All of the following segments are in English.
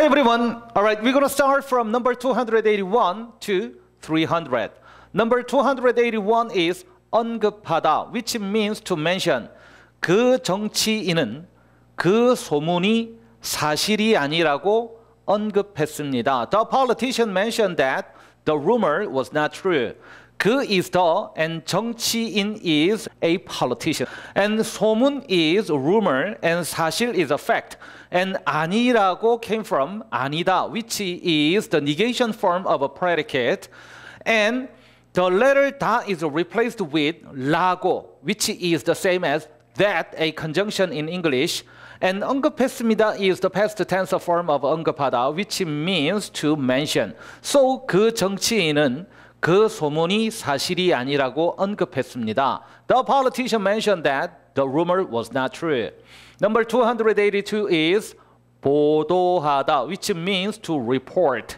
Hi everyone. All right, we're going to start from number 281 to 300. Number 281 is 언급하다, which means to mention. 그 정치인은 그 소문이 사실이 아니라고 언급했습니다. The politician mentioned that the rumor was not true. 그 is the and 정치인 is a politician and 소문 is rumor and 사실 is a fact and 아니라고 came from 아니다 which is the negation form of a predicate and the letter 다 is replaced with 라고 which is the same as that a conjunction in English and 언급했습니다 is the past tense form of 언급하다 which means to mention so 그 정치인은 그 소문이 사실이 아니라고 언급했습니다. The politician mentioned that the rumor was not true. Number 282 is 보도하다, which means to report.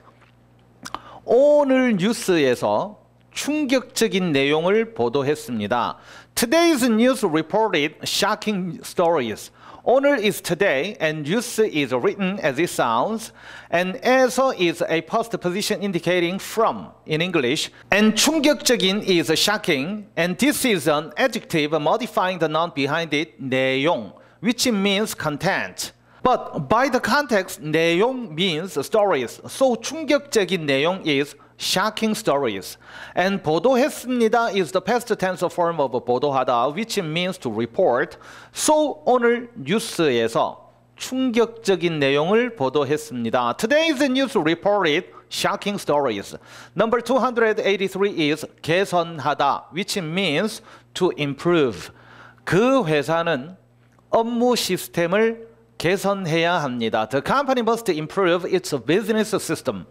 오늘 뉴스에서 충격적인 내용을 보도했습니다. Today's news reported shocking stories. Owner is today, and use is written as it sounds, and also is a postposition indicating from in English, and 충격적인 is shocking, and this is an adjective modifying the noun behind it, 내용, which means content. But by the context, 내용 means stories. So 충격적인 내용 is shocking stories. And 보도했습니다 is the past tense form of 보도하다, which means to report. So 오늘 뉴스에서 충격적인 내용을 보도했습니다. Today's news reported shocking stories. Number 283 is 개선하다, which means to improve. 그 회사는 업무 시스템을 개선해야 합니다. The company must improve its business system.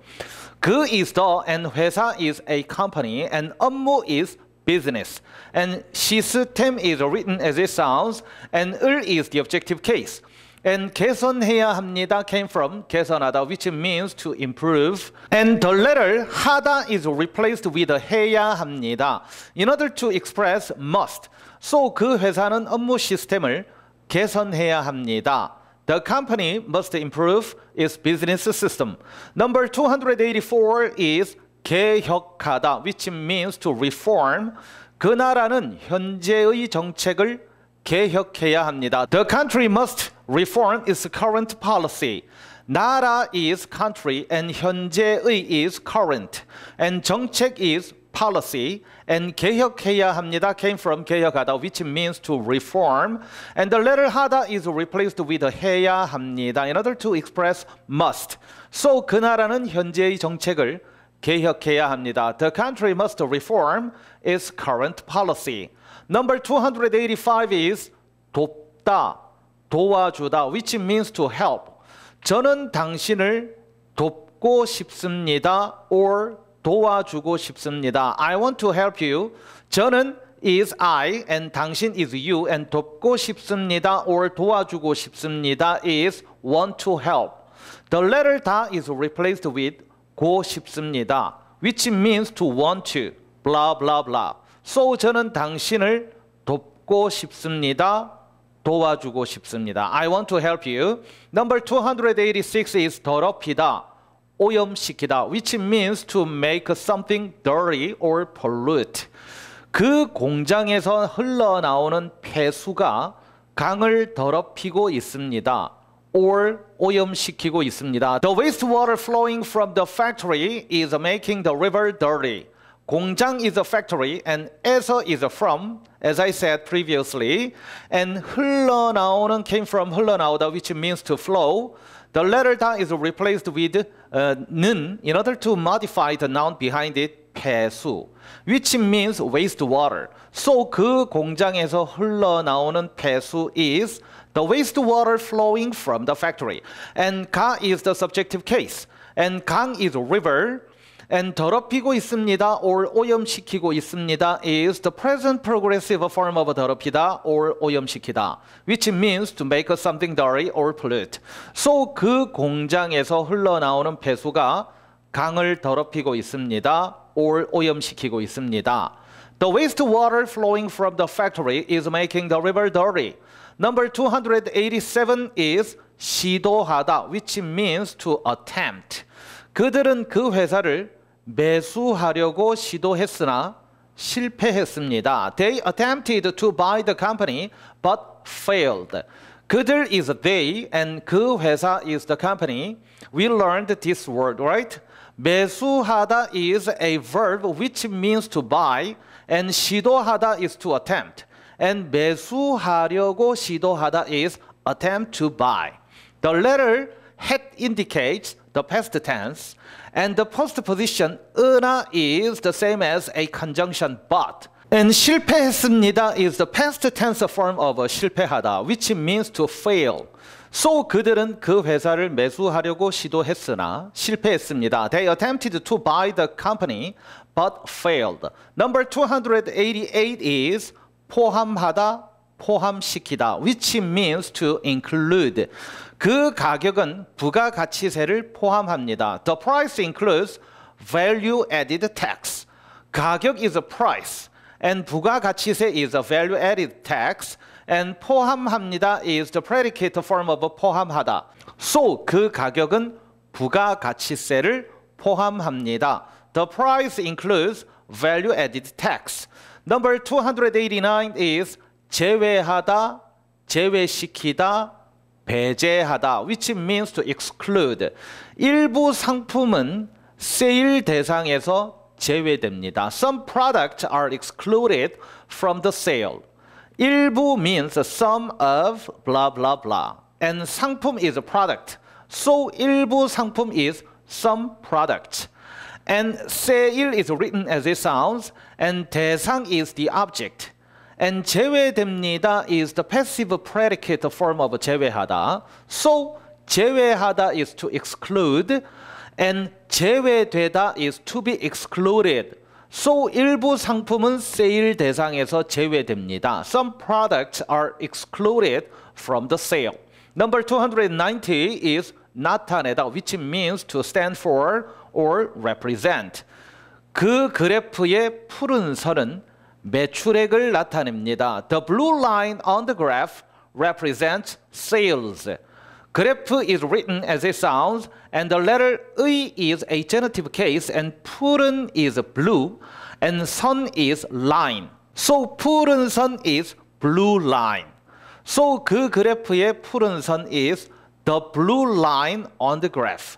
그 is the and 회사 is a company and 업무 is business. And 시스템 is written as it sounds and 을 is the objective case. And 개선해야 합니다 came from 개선하다 which means to improve. And the letter 하다 is replaced with 해야 합니다. In order to express must. So 그 회사는 업무 시스템을 개선해야 합니다. The company must improve its business system. Number 284 is 개혁하다, which means to reform. 그 나라는 현재의 정책을 개혁해야 합니다. The country must reform its current policy. 나라 is country and 현재의 is current and 정책 is policy and 개혁해야 합니다 came from 개혁하다 which means to reform and the letter 하다 is replaced with 해야 합니다 in order to express must so 그 나라는 현재의 정책을 개혁해야 합니다 the country must reform its current policy number 285 is 돕다 도와주다 which means to help 저는 당신을 돕고 싶습니다 or 도와주고 싶습니다. I want to help you. 저는 is I and 당신 is you and 돕고 싶습니다 or 도와주고 싶습니다 is want to help. The letter 다 is replaced with 고 싶습니다. which means to want to blah blah blah. so 저는 당신을 돕고 싶습니다. 도와주고 싶습니다. I want to help you. Number 286 is 더럽히다. 오염시키다, which means to make something dirty or pollute. 그 공장에서 흘러나오는 폐수가 강을 더럽히고 있습니다. or 오염시키고 있습니다. The wastewater flowing from the factory is making the river dirty. 공장 is a factory and 에서 is from, as I said previously, and 흘러나오는 came from 흘러나오다, which means to flow. The letter down is replaced with 는 in order to modify the noun behind it 폐수 which means waste water. So 그 공장에서 흘러나오는 폐수 is the waste water flowing from the factory. And 가 is the subjective case. And 강 is river and 더럽히고 있습니다 or 오염시키고 있습니다 is the present progressive form of 더럽히다 or 오염시키다 which means to make something dirty or pollute so 그 공장에서 흘러나오는 폐수가 강을 더럽히고 있습니다 or 오염시키고 있습니다 The waste water flowing from the factory is making the river dirty Number 287 is 시도하다 which means to attempt 그들은 그 회사를 매수하려고 시도했으나 실패했습니다. They attempted to buy the company but failed. 그들 is they and 그 회사 is the company. We learned this word, right? 매수하다 is a verb which means to buy and 시도하다 is to attempt. And 매수하려고 시도하다 is attempt to buy. The letter had indicates the past tense, and the postposition una is the same as a conjunction but. And 실패했습니다 is the past tense form of 실패하다, which means to fail. So 그들은 그 회사를 매수하려고 시도했으나 실패했습니다. They attempted to buy the company but failed. Number 288 is 포함하다 포함시키다. Which means to include. 그 가격은 부가가치세를 포함합니다. The price includes value added tax. 가격 is a price. And 부가가치세 is a value added tax. And 포함합니다 is the predicate form of 포함하다. So 그 가격은 부가가치세를 포함합니다. The price includes value added tax. Number 289 is 제외하다, 제외시키다, 배제하다 which means to exclude 일부 상품은 세일 대상에서 제외됩니다. Some products are excluded from the sale. 일부 means some of blah blah blah and 상품 is a product. So 일부 상품 is some product. And 세일 is written as it sounds and 대상 is the object. and 제외됩니다 is the passive predicate form of 제외하다. So 제외하다 is to exclude and 제외되다 is to be excluded. So 일부 상품은 세일 대상에서 제외됩니다. Some products are excluded from the sale. Number 290 is 나타내다 which means to stand for or represent. 그 그래프의 푸른 선은 매출액을 나타냅니다. The blue line on the graph represents sales. Graph is written as it sounds, and the letter E is a genitive case, and 푸른 is blue, and sun is line. So 푸른 sun is blue line. So 그 그래프의 푸른 선 is the blue line on the graph.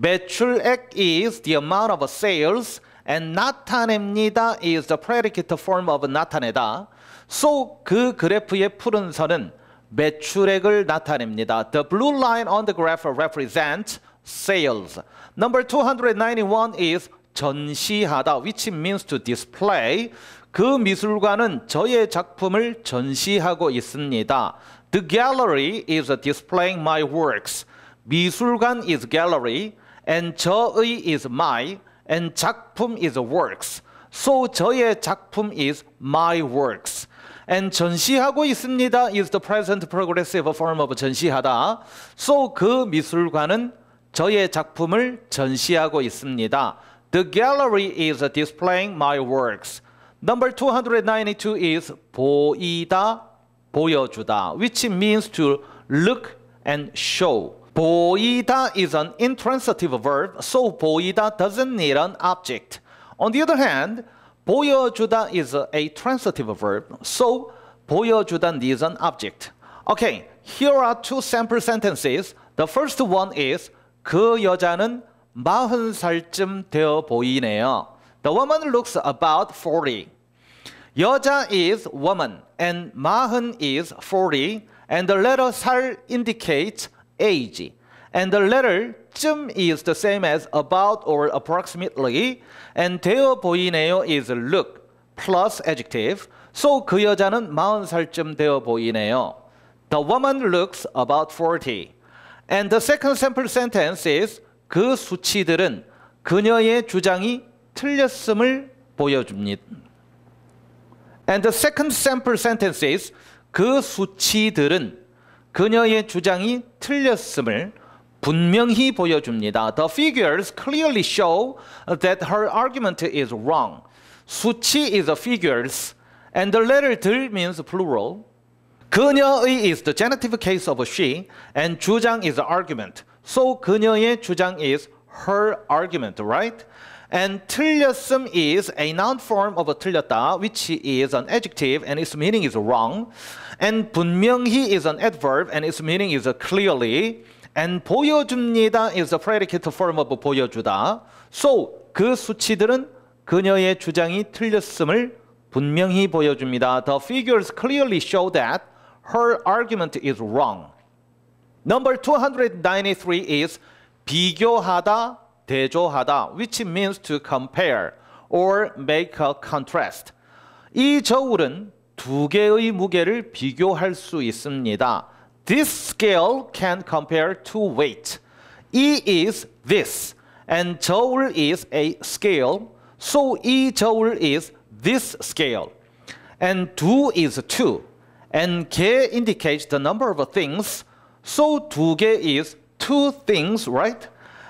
매출액 is the amount of sales and 나타냅니다 is the predicate form of 나타내다. So 그 그래프의 푸른 선은 매출액을 나타냅니다. The blue line on the graph represents sales. Number 291 is 전시하다 which means to display. 그 미술관은 저의 작품을 전시하고 있습니다. The gallery is displaying my works. 미술관 is gallery and 저의 is my and 작품 is works. So 저의 작품 is my works. and 전시하고 있습니다 is the present progressive form of 전시하다. So 그 미술관은 저의 작품을 전시하고 있습니다. The gallery is displaying my works. Number 292 is 보이다, 보여주다, which means to look and show. 보이다 is an intransitive verb, so 보이다 doesn't need an object. On the other hand, 보여주다 is a transitive verb, so 보여주다 needs an object. Okay, here are two sample sentences. The first one is 그 여자는 마흔 살쯤 되어 보이네요. The woman looks about 40. 여자 is woman and 마흔 is 40 and the letter 살 indicates age. And the letter 쯤 is the same as about or approximately. And 되어 보이네요 is look plus adjective. So 그 여자는 40살쯤 되어 보이네요. The woman looks about 40. And the second sample sentence is 그 수치들은 그녀의 주장이 틀렸음을 보여줍니다. And the second sample sentence is 그 수치들은 그녀의 주장이 틀렸음을 분명히 보여줍니다. The figures clearly show that her argument is wrong. 수치 is the figures and the letter 들 means plural. 그녀의 is the genitive case of she and 주장 is the argument. So 그녀의 주장 is her argument, right? And 틀렸음 is a noun form of 틀렸다, which is an adjective and its meaning is wrong. And 분명히 is an adverb and its meaning is clearly. And 보여줍니다 is a predicate form of 보여주다. So 그 수치들은 그녀의 주장이 틀렸음을 분명히 보여줍니다. The figures clearly show that her argument is wrong. Number 293 is 비교하다, 대조하다, which means to compare or make a contrast. 이 저울은 두 개의 무게를 비교할 수 있습니다. This scale can compare two weight. E is this, and 저울 is a scale. So 이 저울 is this scale. And 두 is two. And 개 indicates the number of things. So 두 개 is two things, right?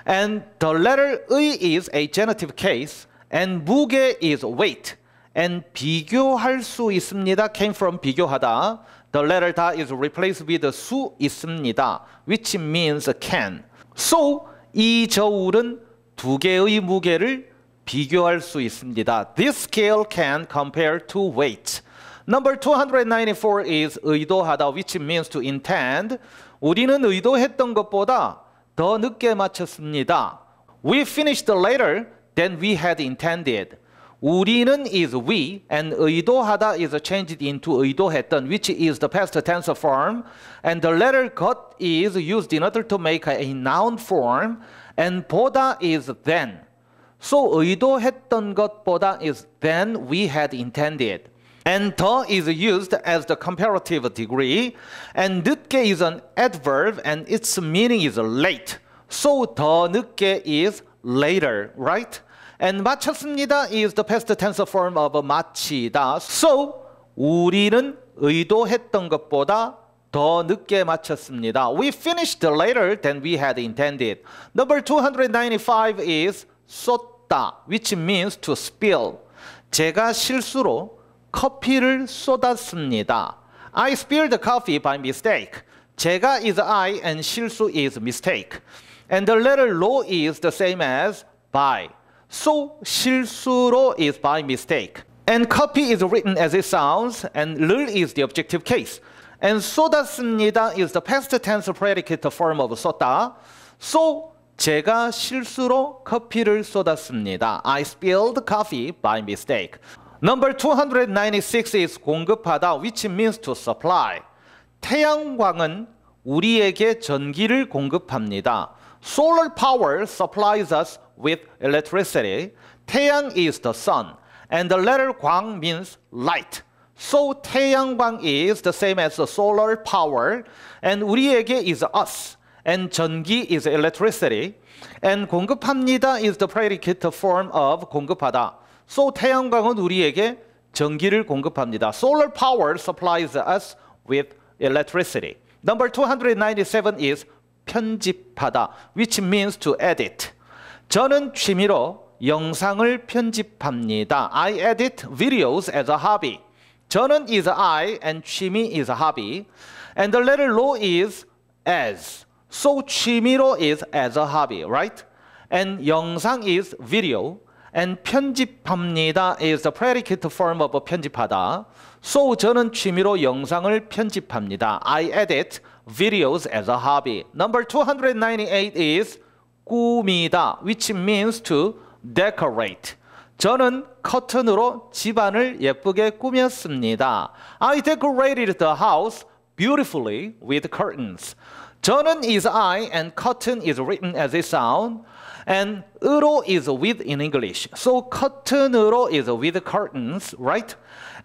And the letter 의 is a genitive case, and 무게 is weight. And 비교할 수 있습니다 came from 비교하다. The letter 다 is replaced with 수 있습니다, which means can. So 이 저울은 두 개의 무게를 비교할 수 있습니다. This scale can compare to weight. Number 294 is 의도하다, which means to intend. 우리는 의도했던 것보다 더 늦게 마쳤습니다. We finished later than we had intended. 우리는 is we and 의도하다 is changed into 의도했던 which is the past tense form and the letter got is used in order to make a noun form and 보다 is then. So 의도했던 것보다 is then we had intended. And the is used as the comparative degree, and 늦게 is an adverb and its meaning is late. So 더 늦게 is later, right? And 마쳤습니다 is the past tense form of 마치다. So 우리는 의도했던 것보다 더 늦게 마쳤습니다. We finished later than we had intended. Number 295 is 쏟다, which means to spill. 제가 실수로 커피를 쏟았습니다. I spilled coffee by mistake. 제가 is I and 실수 is mistake. And the letter lo is the same as by. So 실수로 is by mistake. And copy is written as it sounds, and 를 is the objective case. And 쏟았습니다 is the past tense predicate form of 쏟다. So 제가 실수로 커피를 쏟았습니다. I spilled coffee by mistake. Number 296 is 공급하다, which means to supply. 태양광은 우리에게 전기를 공급합니다. Solar power supplies us with electricity. 태양 is the sun, and the letter 광 means light. So 태양광 is the same as the solar power, and 우리에게 is us, and 전기 is electricity, and 공급합니다 is the predicate form of 공급하다. So 태양광은 우리에게 전기를 공급합니다. Solar power supplies us with electricity. Number 297 is 편집하다, which means to edit. 저는 취미로 영상을 편집합니다. I edit videos as a hobby. 저는 is I and 취미 is a hobby. And the letter law is as. So 취미로 is as a hobby, right? And 영상 is video. and 편집합니다 is the predicate form of 편집하다. So 저는 취미로 영상을 편집합니다. I edit videos as a hobby. Number 298 is 꾸미다 which means to decorate. 저는 커튼으로 집안을 예쁘게 꾸몄습니다. I decorated the house beautifully with curtains. Jordan is I and cotton is written as a sound. And 으로 is with in English. So curtain으로 is with curtains, right?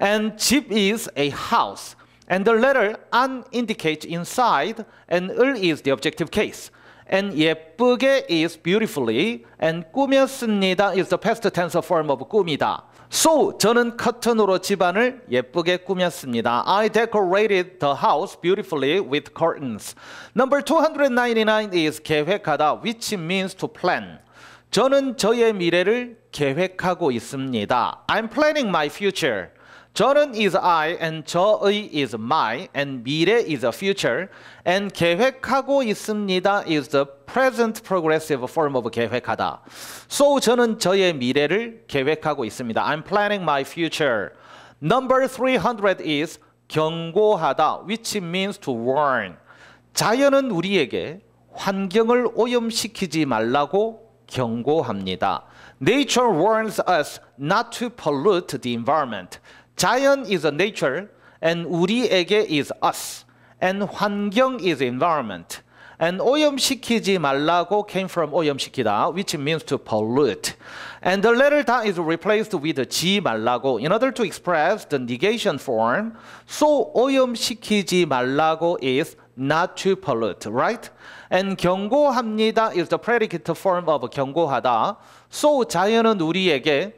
And 집 is a house. And the letter an indicates inside, and 을 is the objective case. and 예쁘게 is beautifully and 꾸몄습니다 is the past tense form of 꾸미다. So 저는 커튼으로 집안을 예쁘게 꾸몄습니다. I decorated the house beautifully with curtains. Number 299 is 계획하다 which means to plan. 저는 저의 미래를 계획하고 있습니다. I'm planning my future. 저는 is I and 저의 is my and 미래 is a future and 계획하고 있습니다 is the present progressive form of 계획하다. So 저는 저의 미래를 계획하고 있습니다. I'm planning my future. Number 300 is 경고하다 which means to warn. 자연은 우리에게 환경을 오염시키지 말라고 경고합니다. Nature warns us not to pollute the environment. 자연 is nature, and 우리에게 is us, and 환경 is environment. And 오염시키지 말라고 came from 오염시키다, which means to pollute. And the letter 다 is replaced with 지 말라고 in order to express the negation form. So 오염시키지 말라고 is not to pollute, right? And 경고합니다 is the predicate form of 경고하다. So 자연은 우리에게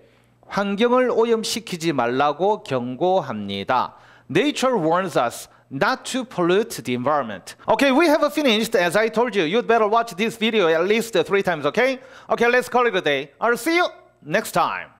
환경을 오염시키지 말라고 경고합니다. Nature warns us not to pollute the environment. Okay, we have finished. As I told you, you'd better watch this video at least three times, okay? Okay, let's call it a day. I'll see you next time.